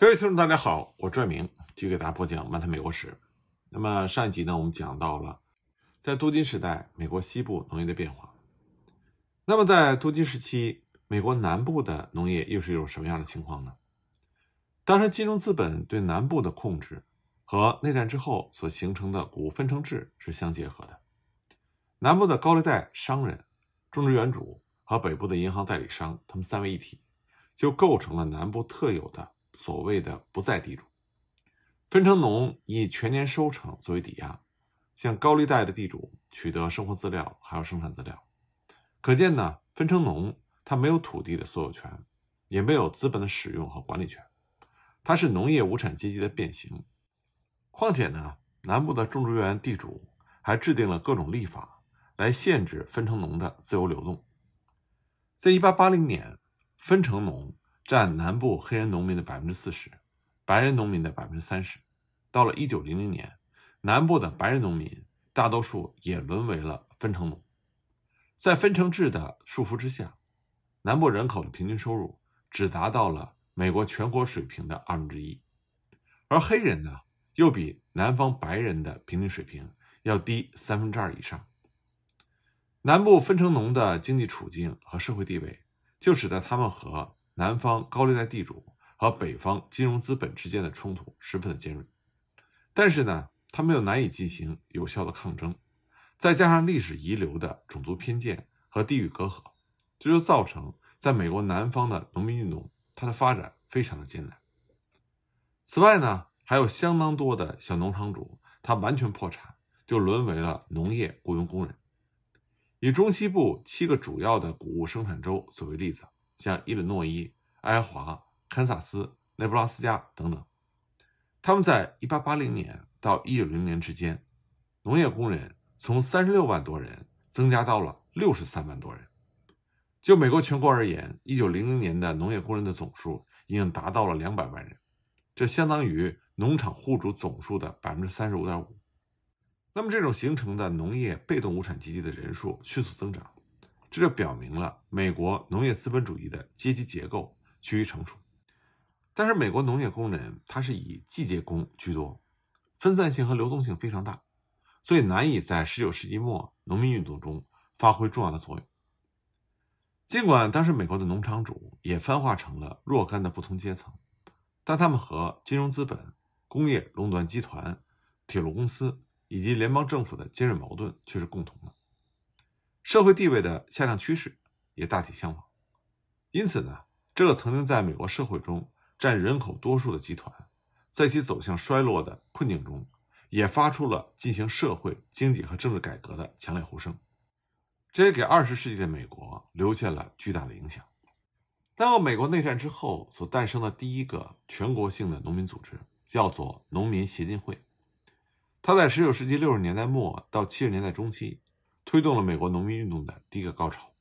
各位听众，大家好，我转明继续给大家播讲《漫谈美国史》。那么上一集呢，我们讲到了在镀金时代美国西部农业的变化。那么在镀金时期，美国南部的农业又是有什么样的情况呢？当时金融资本对南部的控制和内战之后所形成的股分成制是相结合的。南部的高利贷商人、种植园主和北部的银行代理商，他们三位一体，就构成了南部特有的。所谓的不在地主，分成农以全年收成作为抵押，向高利贷的地主取得生活资料还有生产资料。可见呢，分成农他没有土地的所有权，也没有资本的使用和管理权，他是农业无产阶级的变形。况且呢，南部的种植园地主还制定了各种立法来限制分成农的自由流动。在一八八零年，分成农。占南部黑人农民的百分之四十，白人农民的百分之三十。到了一九零零年，南部的白人农民大多数也沦为了分成农，在分城制的束缚之下，南部人口的平均收入只达到了美国全国水平的二分之一，而黑人呢，又比南方白人的平均水平要低三分之二以上。南部分成农的经济处境和社会地位，就使得他们和南方高利贷地主和北方金融资本之间的冲突十分的尖锐，但是呢，他们又难以进行有效的抗争，再加上历史遗留的种族偏见和地域隔阂，这就造成在美国南方的农民运动，它的发展非常的艰难。此外呢，还有相当多的小农场主，他完全破产，就沦为了农业雇佣工人。以中西部七个主要的谷物生产州作为例子。像伊利诺伊、爱华、堪萨斯、内布拉斯加等等，他们在一八八零年到一九0零年之间，农业工人从三十六万多人增加到了六十三万多人。就美国全国而言，一九零零年的农业工人的总数已经达到了两百万人，这相当于农场户主总数的百分之三十五点五。那么，这种形成的农业被动无产阶级的人数迅速增长。这就表明了美国农业资本主义的阶级结构趋于成熟，但是美国农业工人他是以季节工居多，分散性和流动性非常大，所以难以在19世纪末农民运动中发挥重要的作用。尽管当时美国的农场主也分化成了若干的不同阶层，但他们和金融资本、工业垄断集团、铁路公司以及联邦政府的尖锐矛盾却是共同的。社会地位的下降趋势也大体相仿，因此呢，这个曾经在美国社会中占人口多数的集团，在其走向衰落的困境中，也发出了进行社会、经济和政治改革的强烈呼声，这也给二十世纪的美国留下了巨大的影响。那么，美国内战之后所诞生的第一个全国性的农民组织，叫做农民协进会，它在十九世纪六十年代末到七十年代中期。推动了美国农民运动的第一个高潮。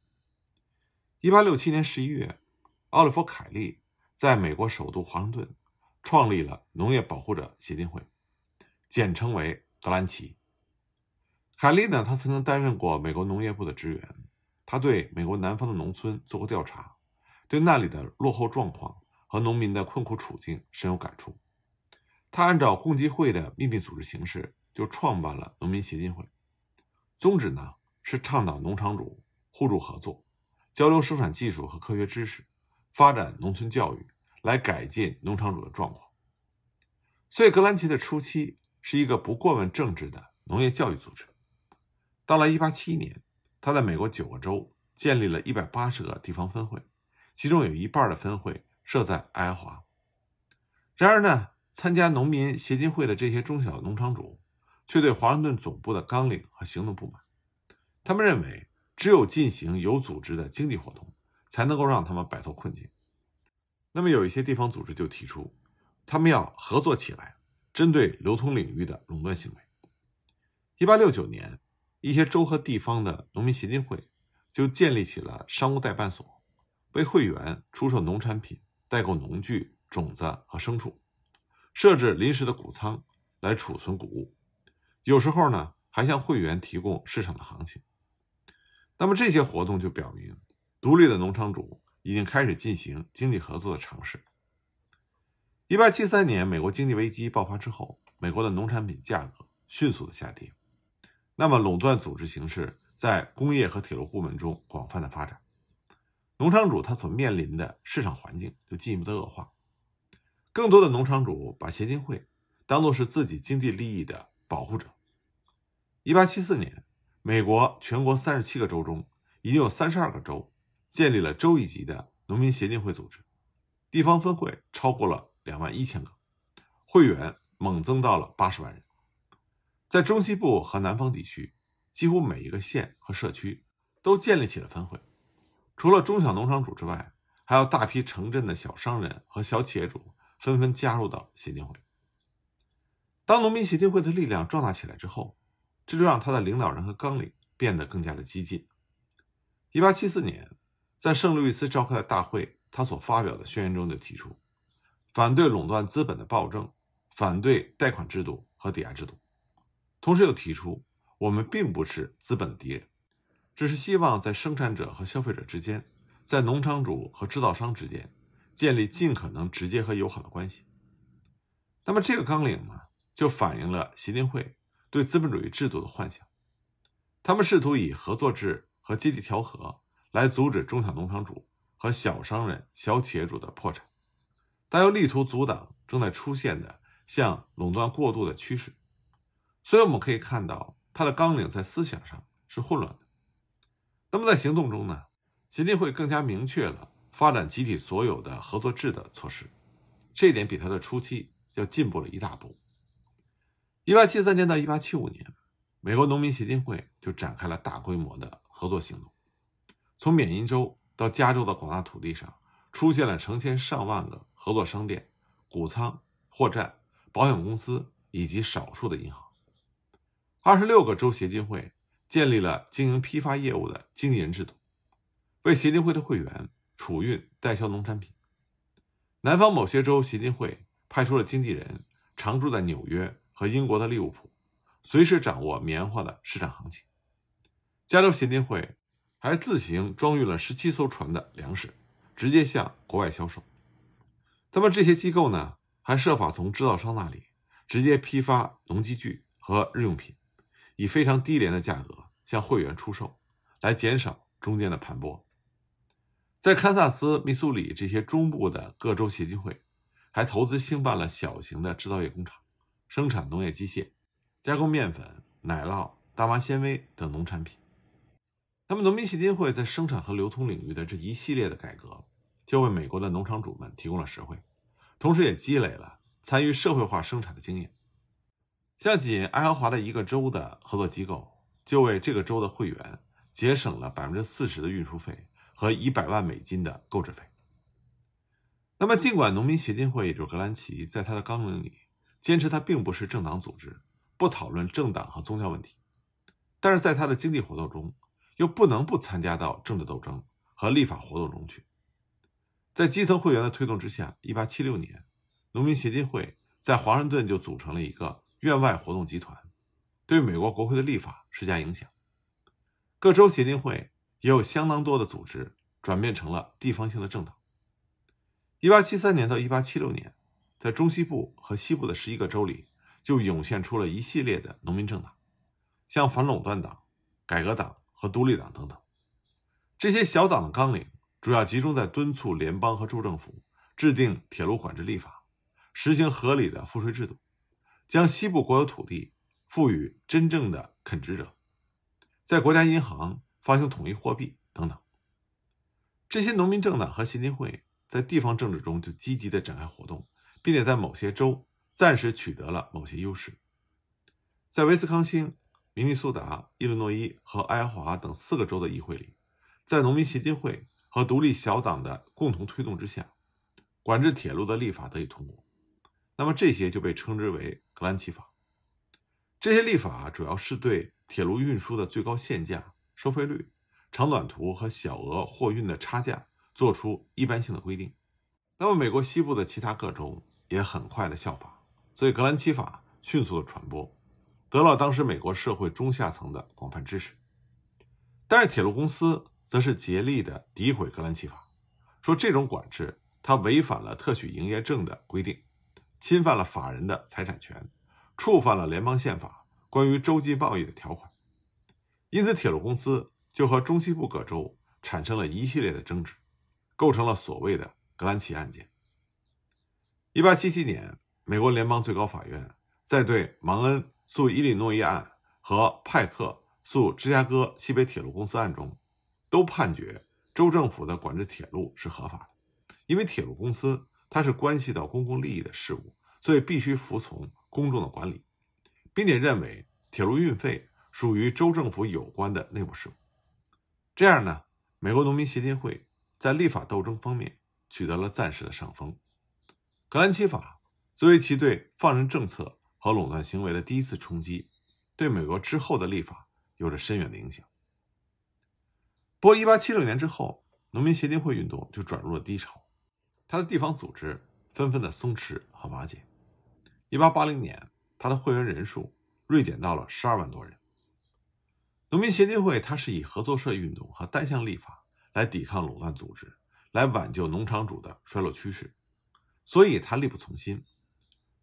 一八六七年十一月，奥利弗·凯利在美国首都华盛顿创立了农业保护者协会，简称为德兰奇。凯利呢，他曾经担任过美国农业部的职员，他对美国南方的农村做过调查，对那里的落后状况和农民的困苦处境深有感触。他按照共济会的秘密组织形式，就创办了农民协进会，宗旨呢？是倡导农场主互助合作、交流生产技术和科学知识、发展农村教育，来改进农场主的状况。所以，格兰奇的初期是一个不过问政治的农业教育组织。到了1871年，他在美国九个州建立了一百八十个地方分会，其中有一半的分会设在爱华。然而呢，参加农民协进会的这些中小农场主却对华盛顿总部的纲领和行动不满。他们认为，只有进行有组织的经济活动，才能够让他们摆脱困境。那么，有一些地方组织就提出，他们要合作起来，针对流通领域的垄断行为。一八六九年，一些州和地方的农民协进会就建立起了商务代办所，为会员出售农产品、代购农具、种子和牲畜，设置临时的谷仓来储存谷物，有时候呢，还向会员提供市场的行情。那么这些活动就表明，独立的农场主已经开始进行经济合作的尝试。一八七三年，美国经济危机爆发之后，美国的农产品价格迅速的下跌。那么，垄断组织形式在工业和铁路部门中广泛的发展，农场主他所面临的市场环境就进一步的恶化。更多的农场主把协进会当做是自己经济利益的保护者。一八七四年。美国全国三十七个州中，已经有三十二个州建立了州一级的农民协进会组织，地方分会超过了两万一千个，会员猛增到了八十万人。在中西部和南方地区，几乎每一个县和社区都建立起了分会。除了中小农场主之外，还有大批城镇的小商人和小企业主纷纷加入到协进会。当农民协进会的力量壮大起来之后，这就让他的领导人和纲领变得更加的激进。一八七四年，在圣路易斯召开的大会，他所发表的宣言中就提出，反对垄断资本的暴政，反对贷款制度和抵押制度，同时又提出，我们并不是资本的敌人，只是希望在生产者和消费者之间，在农场主和制造商之间，建立尽可能直接和友好的关系。那么这个纲领呢，就反映了协定会。对资本主义制度的幻想，他们试图以合作制和集体调和来阻止中小农场主和小商人、小企业主的破产，但又力图阻挡正在出现的向垄断过渡的趋势。所以我们可以看到，他的纲领在思想上是混乱的。那么在行动中呢？协定会更加明确了发展集体所有的合作制的措施，这一点比他的初期要进步了一大步。一八七三年到一八七五年，美国农民协进会就展开了大规模的合作行动。从缅因州到加州的广大土地上，出现了成千上万个合作商店、谷仓、货站、保险公司以及少数的银行。二十六个州协进会建立了经营批发业务的经纪人制度，为协进会的会员储运代销农产品。南方某些州协进会派出了经纪人，常住在纽约。和英国的利物浦，随时掌握棉花的市场行情。加州协金会还自行装运了十七艘船的粮食，直接向国外销售。他们这些机构呢，还设法从制造商那里直接批发农机具和日用品，以非常低廉的价格向会员出售，来减少中间的盘剥。在堪萨斯、密苏里这些中部的各州协进会，还投资兴办了小型的制造业工厂。生产农业机械、加工面粉、奶酪、大麻纤维等农产品。那么，农民协进会在生产和流通领域的这一系列的改革，就为美国的农场主们提供了实惠，同时也积累了参与社会化生产的经验。像仅爱荷华的一个州的合作机构，就为这个州的会员节省了百分之四十的运输费和一百万美金的购置费。那么，尽管农民协进会也是格兰奇在他的纲领里。坚持他并不是政党组织，不讨论政党和宗教问题，但是在他的经济活动中，又不能不参加到政治斗争和立法活动中去。在基层会员的推动之下，一八七六年，农民协进会在华盛顿就组成了一个院外活动集团，对美国国会的立法施加影响。各州协进会也有相当多的组织转变成了地方性的政党。一八七三年到一八七六年。在中西部和西部的十一个州里，就涌现出了一系列的农民政党，像反垄断党、改革党和独立党等等。这些小党的纲领主要集中在敦促联邦和州政府制定铁路管制立法、实行合理的赋税制度、将西部国有土地赋予真正的垦殖者、在国家银行发行统一货币等等。这些农民政党和新民会在地方政治中就积极地展开活动。并且在某些州暂时取得了某些优势，在威斯康星、明尼苏达、伊利诺伊和爱华等四个州的议会里，在农民协进会和独立小党的共同推动之下，管制铁路的立法得以通过。那么这些就被称之为格兰奇法。这些立法主要是对铁路运输的最高限价、收费率、长短途和小额货运的差价做出一般性的规定。那么美国西部的其他各州。也很快的效仿，所以格兰奇法迅速的传播，得了当时美国社会中下层的广泛支持。但是铁路公司则是竭力的诋毁格兰奇法，说这种管制它违反了特许营业证的规定，侵犯了法人的财产权，触犯了联邦宪法关于州际贸易的条款。因此，铁路公司就和中西部各州产生了一系列的争执，构成了所谓的格兰奇案件。一八七七年，美国联邦最高法院在对芒恩诉伊利诺伊案和派克诉芝加哥西北铁路公司案中，都判决州政府的管制铁路是合法的，因为铁路公司它是关系到公共利益的事务，所以必须服从公众的管理，并且认为铁路运费属于州政府有关的内部事务。这样呢，美国农民协会在立法斗争方面取得了暂时的上风。格兰奇法作为其对放任政策和垄断行为的第一次冲击，对美国之后的立法有着深远的影响。不过，1876年之后，农民协进会运动就转入了低潮，它的地方组织纷纷的松弛和瓦解。1880年，它的会员人数锐减到了12万多人。农民协进会它是以合作社运动和单项立法来抵抗垄断组织，来挽救农场主的衰落趋势。所以他力不从心。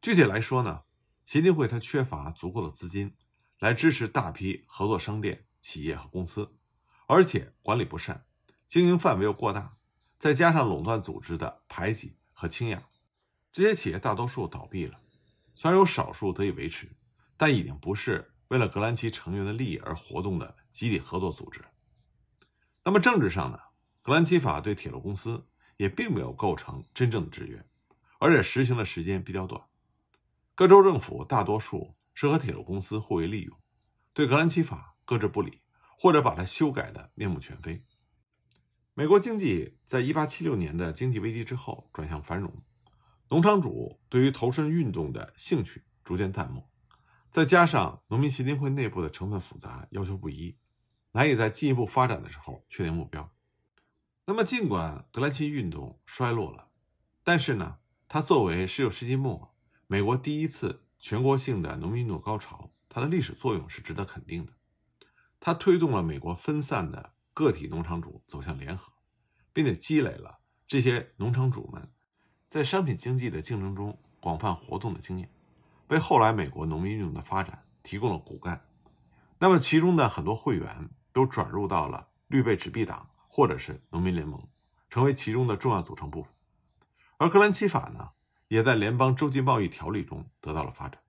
具体来说呢，协进会他缺乏足够的资金来支持大批合作商店、企业和公司，而且管理不善，经营范围又过大，再加上垄断组织的排挤和倾轧，这些企业大多数倒闭了。虽然有少数得以维持，但已经不是为了格兰奇成员的利益而活动的集体合作组织。那么政治上呢？格兰奇法对铁路公司也并没有构成真正的制约。而且实行的时间比较短，各州政府大多数是和铁路公司互为利用，对格兰奇法搁置不理，或者把它修改的面目全非。美国经济在一八七六年的经济危机之后转向繁荣，农场主对于投身运动的兴趣逐渐淡漠，再加上农民协会内部的成分复杂，要求不一，难以在进一步发展的时候确定目标。那么，尽管格兰奇运动衰落了，但是呢？它作为十九世纪末美国第一次全国性的农民运动高潮，它的历史作用是值得肯定的。它推动了美国分散的个体农场主走向联合，并且积累了这些农场主们在商品经济的竞争中广泛活动的经验，为后来美国农民运动的发展提供了骨干。那么，其中的很多会员都转入到了绿背纸币党或者是农民联盟，成为其中的重要组成部分。而格兰奇法呢，也在联邦州际贸易条例中得到了发展。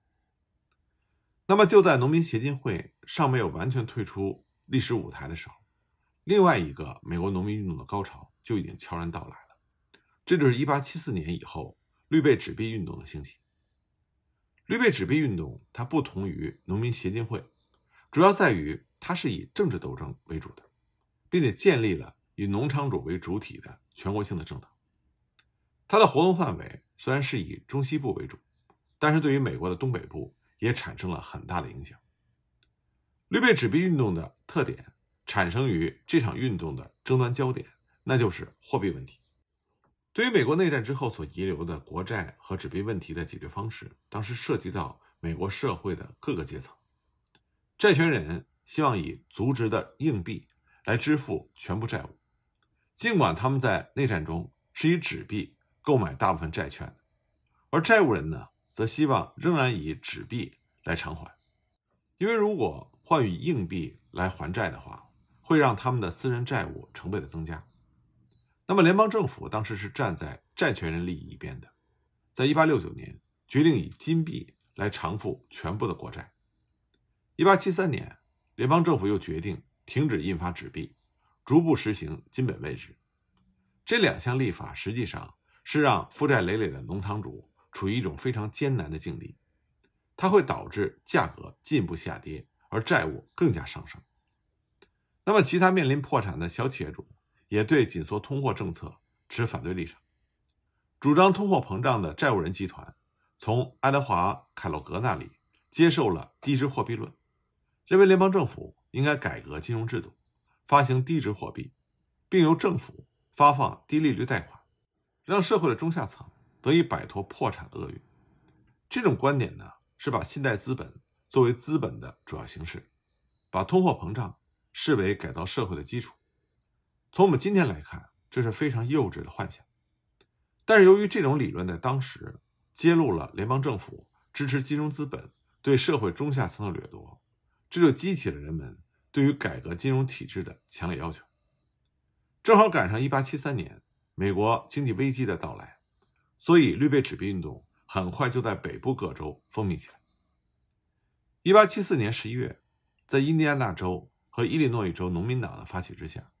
那么，就在农民协进会尚没有完全退出历史舞台的时候，另外一个美国农民运动的高潮就已经悄然到来了。这就是1874年以后绿背纸币运动的兴起。绿背纸币运动它不同于农民协进会，主要在于它是以政治斗争为主的，并且建立了以农场主为主体的全国性的政党。它的活动范围虽然是以中西部为主，但是对于美国的东北部也产生了很大的影响。绿背纸币运动的特点产生于这场运动的争端焦点，那就是货币问题。对于美国内战之后所遗留的国债和纸币问题的解决方式，当时涉及到美国社会的各个阶层。债权人希望以足值的硬币来支付全部债务，尽管他们在内战中是以纸币。购买大部分债券，而债务人呢，则希望仍然以纸币来偿还，因为如果换以硬币来还债的话，会让他们的私人债务成倍的增加。那么，联邦政府当时是站在债权人利益一边的，在一八六九年决定以金币来偿付全部的国债。一八七三年，联邦政府又决定停止印发纸币，逐步实行金本位制。这两项立法实际上。是让负债累累的农场主处于一种非常艰难的境地，它会导致价格进一步下跌，而债务更加上升。那么，其他面临破产的小企业主也对紧缩通货政策持反对立场，主张通货膨胀的债务人集团从爱德华·凯洛格那里接受了低值货币论，认为联邦政府应该改革金融制度，发行低值货币，并由政府发放低利率贷款。让社会的中下层得以摆脱破产厄运，这种观点呢，是把信贷资本作为资本的主要形式，把通货膨胀视为改造社会的基础。从我们今天来看，这是非常幼稚的幻想。但是，由于这种理论在当时揭露了联邦政府支持金融资本对社会中下层的掠夺，这就激起了人们对于改革金融体制的强烈要求。正好赶上1873年。美国经济危机的到来，所以绿背纸币运动很快就在北部各州风靡起来。一八七四年十一月，在印第安纳州和伊利诺伊州农民党的发起之下，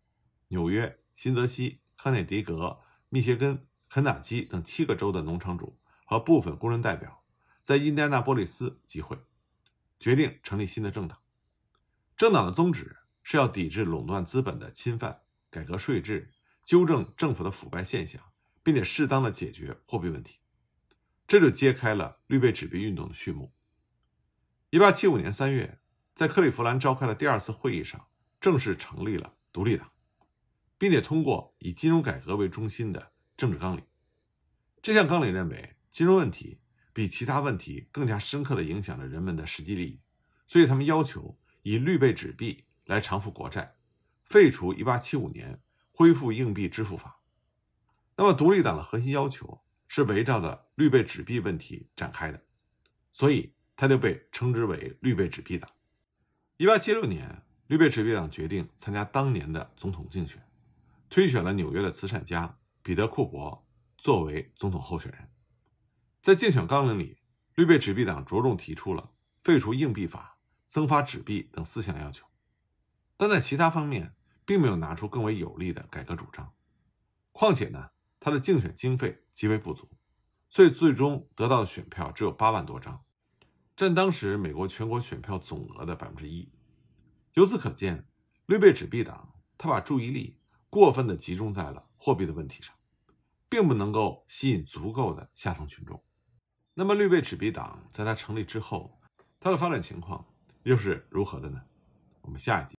纽约、新泽西、康涅狄格、密歇根、肯塔基等七个州的农场主和部分工人代表在印第安纳波利斯集会，决定成立新的政党。政党的宗旨是要抵制垄断资本的侵犯，改革税制。纠正政府的腐败现象，并且适当的解决货币问题，这就揭开了绿背纸币运动的序幕。一八七五年三月，在克利夫兰召开的第二次会议上，正式成立了独立党，并且通过以金融改革为中心的政治纲领。这项纲领认为，金融问题比其他问题更加深刻地影响着人们的实际利益，所以他们要求以绿背纸币来偿付国债，废除一八七五年。恢复硬币支付法。那么，独立党的核心要求是围绕着绿背纸币问题展开的，所以它就被称之为绿背纸币党。一八七六年，绿背纸币党决定参加当年的总统竞选，推选了纽约的慈善家彼得·库珀作为总统候选人。在竞选纲领里，绿背纸币党着重提出了废除硬币法、增发纸币等思想要求，但在其他方面。并没有拿出更为有力的改革主张，况且呢，他的竞选经费极为不足，所以最终得到的选票只有八万多张，占当时美国全国选票总额的百分之一。由此可见，绿背纸币党他把注意力过分的集中在了货币的问题上，并不能够吸引足够的下层群众。那么，绿背纸币党在他成立之后，它的发展情况又是如何的呢？我们下一集。